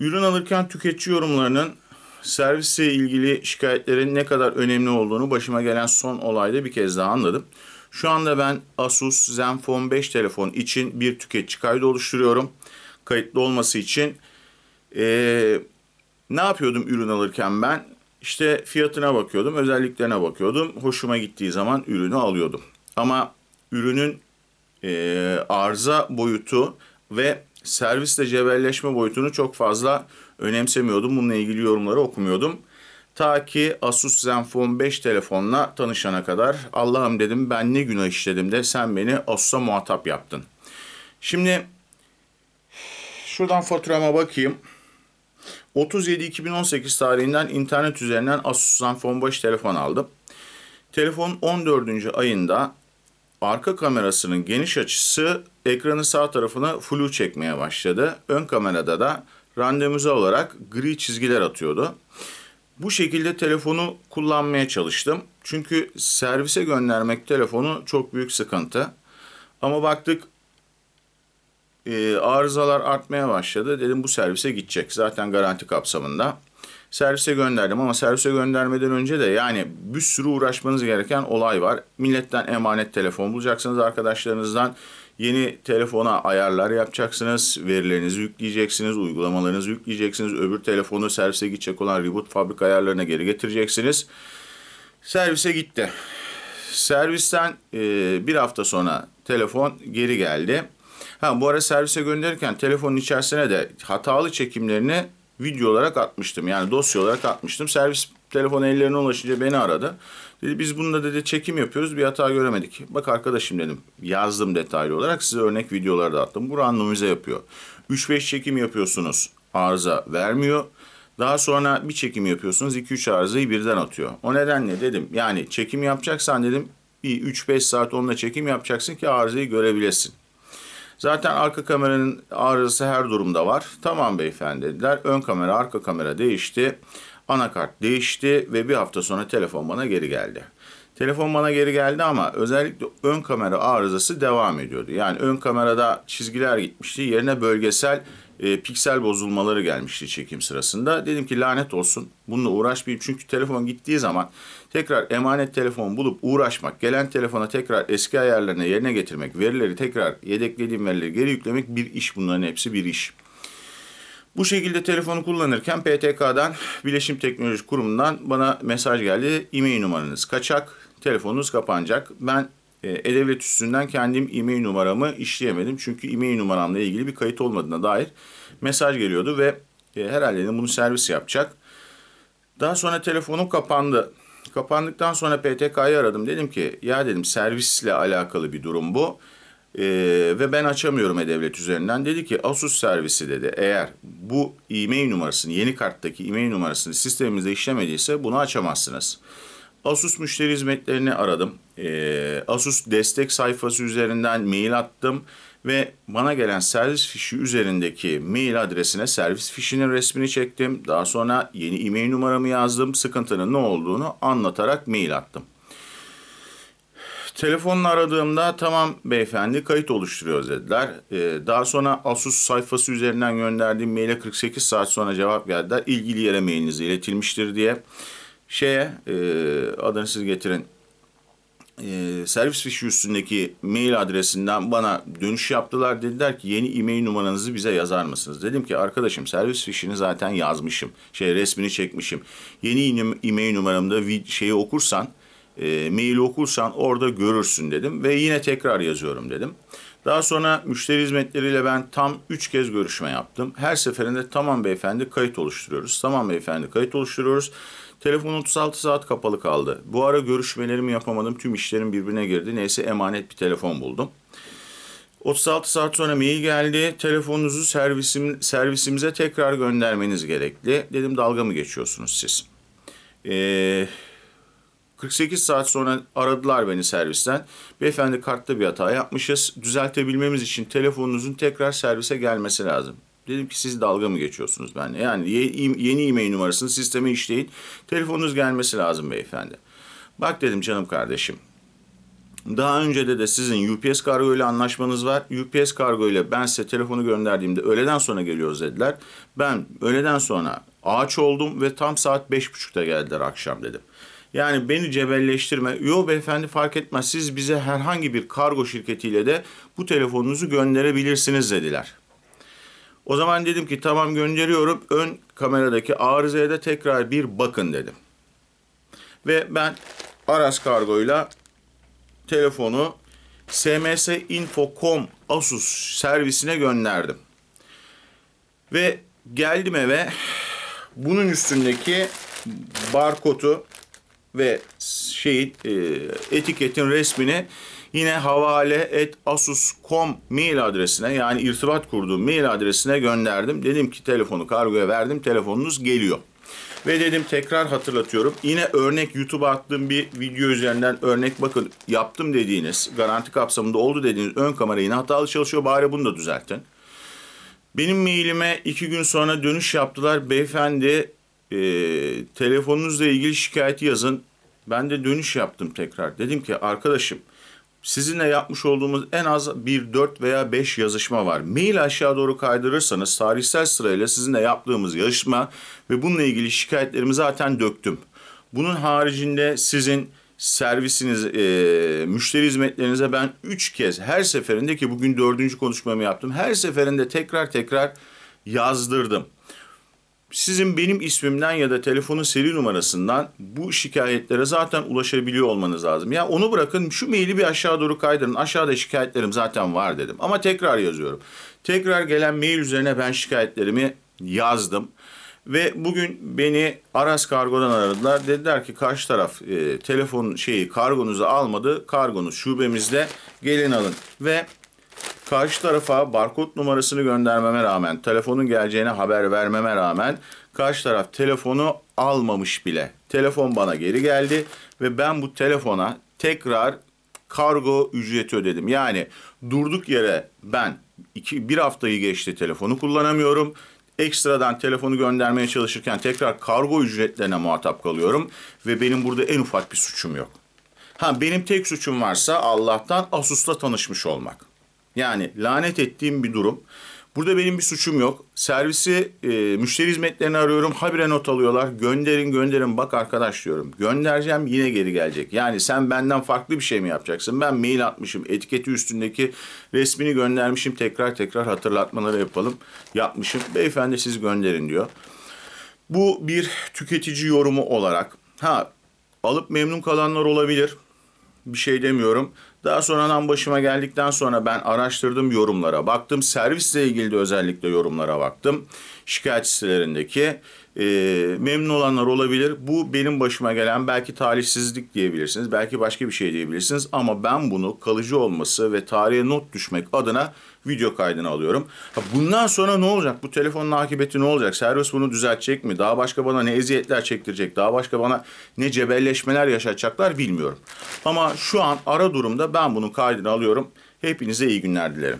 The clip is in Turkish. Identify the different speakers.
Speaker 1: Ürün alırken tüketici yorumlarının servisle ilgili şikayetlerin ne kadar önemli olduğunu başıma gelen son olayda bir kez daha anladım. Şu anda ben Asus Zenfone 5 telefon için bir tüketici kaydı oluşturuyorum. Kayıtlı olması için. Ee, ne yapıyordum ürün alırken ben? İşte fiyatına bakıyordum, özelliklerine bakıyordum. Hoşuma gittiği zaman ürünü alıyordum. Ama ürünün e, arıza boyutu ve servisle cebelleşme boyutunu çok fazla önemsemiyordum. Bununla ilgili yorumları okumuyordum. Ta ki Asus Zenfone 5 telefonla tanışana kadar Allah'ım dedim ben ne günah işledim de sen beni Asus'a muhatap yaptın. Şimdi şuradan faturama bakayım. 37 2018 tarihinden internet üzerinden Asus Zenfone 5 telefon aldım. Telefon 14. ayında arka kamerasının geniş açısı ekranın sağ tarafına flu çekmeye başladı. Ön kamerada da randevumuza olarak gri çizgiler atıyordu. Bu şekilde telefonu kullanmaya çalıştım. Çünkü servise göndermek telefonu çok büyük sıkıntı. Ama baktık e, arızalar artmaya başladı. Dedim bu servise gidecek. Zaten garanti kapsamında. Servise gönderdim ama servise göndermeden önce de yani bir sürü uğraşmanız gereken olay var. Milletten emanet telefon bulacaksınız arkadaşlarınızdan. Yeni telefona ayarlar yapacaksınız, verilerinizi yükleyeceksiniz, uygulamalarınızı yükleyeceksiniz. Öbür telefonu servise gidecek olan reboot fabrika ayarlarına geri getireceksiniz. Servise gitti. Servisten e, bir hafta sonra telefon geri geldi. Ha bu ara servise gönderirken telefonun içerisine de hatalı çekimlerini video olarak atmıştım. Yani dosya olarak atmıştım. Servis telefon ellerine ulaşınca beni aradı. Dedi biz bunda dedi çekim yapıyoruz bir hata göremedik. Bak arkadaşım dedim yazdım detaylı olarak size örnek videoları da attım. Bu numize yapıyor. 3-5 çekim yapıyorsunuz arıza vermiyor. Daha sonra bir çekim yapıyorsunuz 2-3 arızayı birden atıyor. O nedenle dedim yani çekim yapacaksan dedim bir 3-5 saat onunla çekim yapacaksın ki arızayı görebilesin. Zaten arka kameranın arızası her durumda var. Tamam beyefendi dediler. Ön kamera, arka kamera değişti. Anakart değişti ve bir hafta sonra telefon bana geri geldi. Telefon bana geri geldi ama özellikle ön kamera arızası devam ediyordu. Yani ön kamerada çizgiler gitmişti. Yerine bölgesel e, piksel bozulmaları gelmişti çekim sırasında. Dedim ki lanet olsun bununla uğraşmayayım çünkü telefon gittiği zaman tekrar emanet telefon bulup uğraşmak, gelen telefona tekrar eski ayarlarını yerine getirmek, verileri tekrar yedeklediğim verileri geri yüklemek bir iş bunların hepsi bir iş. Bu şekilde telefonu kullanırken PTK'dan Bileşim Teknoloji Kurumu'ndan bana mesaj geldi. E-mail numaranız kaçak, telefonunuz kapanacak. Ben e, E-Devlet üstünden kendim e-mail numaramı işleyemedim. Çünkü e-mail numaramla ilgili bir kayıt olmadığına dair mesaj geliyordu ve e, herhalde de bunu servis yapacak. Daha sonra telefonum kapandı. Kapandıktan sonra PTK'yı aradım. Dedim ki ya dedim servisle alakalı bir durum bu. Ee, ve ben açamıyorum E-Devlet üzerinden. Dedi ki Asus servisi dedi eğer bu e-mail numarasını yeni karttaki e-mail numarasını sistemimizde işlemediyse bunu açamazsınız. Asus müşteri hizmetlerini aradım. Ee, Asus destek sayfası üzerinden mail attım ve bana gelen servis fişi üzerindeki mail adresine servis fişinin resmini çektim. Daha sonra yeni e-mail numaramı yazdım. Sıkıntının ne olduğunu anlatarak mail attım. Telefonla aradığımda tamam beyefendi kayıt oluşturuyoruz dediler. Ee, daha sonra Asus sayfası üzerinden gönderdiğim maile 48 saat sonra cevap geldiler. İlgili yere mailiniz iletilmiştir diye şeye e, adını siz getirin e, servis fişi üstündeki mail adresinden bana dönüş yaptılar. Dediler ki yeni e-mail numaranızı bize yazar mısınız? Dedim ki arkadaşım servis fişini zaten yazmışım. Şey resmini çekmişim. Yeni e-mail numaramda şeyi okursan e, maili okursan orada görürsün dedim ve yine tekrar yazıyorum dedim. Daha sonra müşteri hizmetleriyle ben tam 3 kez görüşme yaptım. Her seferinde tamam beyefendi kayıt oluşturuyoruz. Tamam beyefendi kayıt oluşturuyoruz. Telefon 36 saat kapalı kaldı. Bu ara görüşmelerimi yapamadım. Tüm işlerim birbirine girdi. Neyse emanet bir telefon buldum. 36 saat sonra mail geldi. Telefonunuzu servisim, servisimize tekrar göndermeniz gerekli. Dedim dalga mı geçiyorsunuz siz? Ee, 48 saat sonra aradılar beni servisten. Beyefendi kartta bir hata yapmışız. Düzeltebilmemiz için telefonunuzun tekrar servise gelmesi lazım. Dedim ki siz dalga mı geçiyorsunuz benimle? Yani yeni e-mail numarasını sisteme işleyin. Telefonunuz gelmesi lazım beyefendi. Bak dedim canım kardeşim. Daha önce de de sizin UPS kargo ile anlaşmanız var. UPS kargo ile ben size telefonu gönderdiğimde öğleden sonra geliyoruz dediler. Ben öğleden sonra ağaç oldum ve tam saat beş 5.30'da geldiler akşam dedim. Yani beni cebelleştirme. Yo beyefendi fark etmez siz bize herhangi bir kargo şirketiyle de bu telefonunuzu gönderebilirsiniz dediler. O zaman dedim ki tamam gönderiyorum. Ön kameradaki arızaya da tekrar bir bakın dedim. Ve ben Aras Kargo'yla telefonu smsinfo.com Asus servisine gönderdim. Ve geldim eve bunun üstündeki barkodu ve şey etiketin resmini Yine havale et asus.com mail adresine yani irtibat kurduğum mail adresine gönderdim. Dedim ki telefonu kargoya verdim. Telefonunuz geliyor. Ve dedim tekrar hatırlatıyorum. Yine örnek YouTube'a attığım bir video üzerinden örnek bakın yaptım dediğiniz, garanti kapsamında oldu dediğiniz ön kamera yine hatalı çalışıyor. Bari bunu da düzeltin. Benim mailime iki gün sonra dönüş yaptılar. Beyefendi e, telefonunuzla ilgili şikayeti yazın. Ben de dönüş yaptım tekrar. Dedim ki arkadaşım sizinle yapmış olduğumuz en az bir 4 veya 5 yazışma var. Mail aşağı doğru kaydırırsanız tarihsel sırayla sizinle yaptığımız yazışma ve bununla ilgili şikayetlerimi zaten döktüm. Bunun haricinde sizin servisiniz, e, müşteri hizmetlerinize ben 3 kez her seferinde ki bugün dördüncü konuşmamı yaptım. Her seferinde tekrar tekrar yazdırdım. Sizin benim ismimden ya da telefonun seri numarasından bu şikayetlere zaten ulaşabiliyor olmanız lazım. Ya onu bırakın şu maili bir aşağı doğru kaydırın. Aşağıda şikayetlerim zaten var dedim. Ama tekrar yazıyorum. Tekrar gelen mail üzerine ben şikayetlerimi yazdım. Ve bugün beni Aras Kargo'dan aradılar. Dediler ki karşı taraf e, telefon şeyi kargonuzu almadı. Kargonuz şubemizde gelin alın. Ve Karşı tarafa barkod numarasını göndermeme rağmen, telefonun geleceğine haber vermeme rağmen karşı taraf telefonu almamış bile. Telefon bana geri geldi ve ben bu telefona tekrar kargo ücreti ödedim. Yani durduk yere ben iki, bir haftayı geçti telefonu kullanamıyorum. Ekstradan telefonu göndermeye çalışırken tekrar kargo ücretlerine muhatap kalıyorum. Ve benim burada en ufak bir suçum yok. Ha benim tek suçum varsa Allah'tan Asus'la tanışmış olmak. Yani lanet ettiğim bir durum. Burada benim bir suçum yok. Servisi e, müşteri hizmetlerini arıyorum. Habire not alıyorlar. Gönderin gönderin bak arkadaş diyorum. Göndereceğim yine geri gelecek. Yani sen benden farklı bir şey mi yapacaksın? Ben mail atmışım. Etiketi üstündeki resmini göndermişim. Tekrar tekrar hatırlatmaları yapalım. Yapmışım. Beyefendi siz gönderin diyor. Bu bir tüketici yorumu olarak. Ha alıp memnun kalanlar olabilir. Bir şey demiyorum. Daha sonradan başıma geldikten sonra ben araştırdım yorumlara baktım. Servisle ilgili de özellikle yorumlara baktım şikayetçilerindeki e, memnun olanlar olabilir. Bu benim başıma gelen belki talihsizlik diyebilirsiniz, belki başka bir şey diyebilirsiniz ama ben bunu kalıcı olması ve tarihe not düşmek adına video kaydını alıyorum. bundan sonra ne olacak? Bu telefonun akıbeti ne olacak? Servis bunu düzeltecek mi? Daha başka bana ne eziyetler çektirecek? Daha başka bana ne cebelleşmeler yaşatacaklar bilmiyorum. Ama şu an ara durumda ben bunun kaydını alıyorum. Hepinize iyi günler dilerim.